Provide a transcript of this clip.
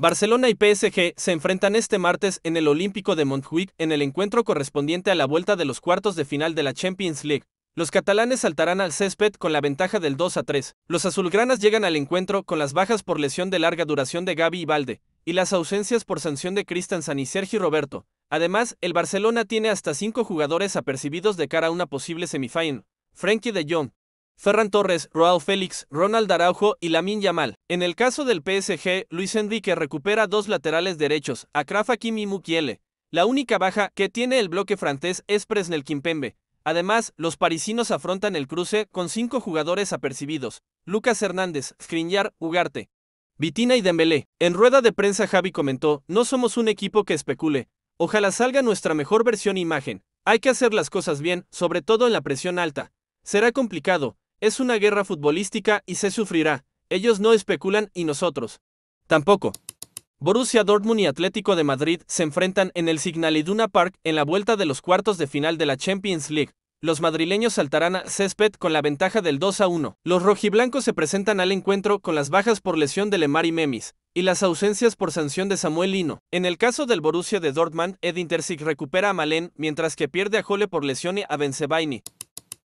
Barcelona y PSG se enfrentan este martes en el Olímpico de Montjuic en el encuentro correspondiente a la vuelta de los cuartos de final de la Champions League. Los catalanes saltarán al césped con la ventaja del 2 a 3. Los azulgranas llegan al encuentro con las bajas por lesión de larga duración de Gaby y Valde y las ausencias por sanción de Cristian y Sergio Roberto. Además, el Barcelona tiene hasta cinco jugadores apercibidos de cara a una posible semifinal. Frankie de Jong, Ferran Torres, Raúl Félix, Ronald Araujo y Lamin Yamal. En el caso del PSG, Luis Enrique recupera dos laterales derechos, a Krafakim y Mukiele. La única baja que tiene el bloque francés es Presnel Kimpembe. Además, los parisinos afrontan el cruce con cinco jugadores apercibidos, Lucas Hernández, Skriniar, Ugarte, Vitina y Dembélé. En rueda de prensa Javi comentó, no somos un equipo que especule, ojalá salga nuestra mejor versión e imagen, hay que hacer las cosas bien, sobre todo en la presión alta. Será complicado, es una guerra futbolística y se sufrirá. Ellos no especulan y nosotros. Tampoco. Borussia Dortmund y Atlético de Madrid se enfrentan en el Signal Iduna Park en la vuelta de los cuartos de final de la Champions League. Los madrileños saltarán a césped con la ventaja del 2 a 1. Los rojiblancos se presentan al encuentro con las bajas por lesión de Lemar y Memis y las ausencias por sanción de Samuel Lino. En el caso del Borussia de Dortmund, Ed recupera a Malén, mientras que pierde a Jole por lesión y a Benzebaini.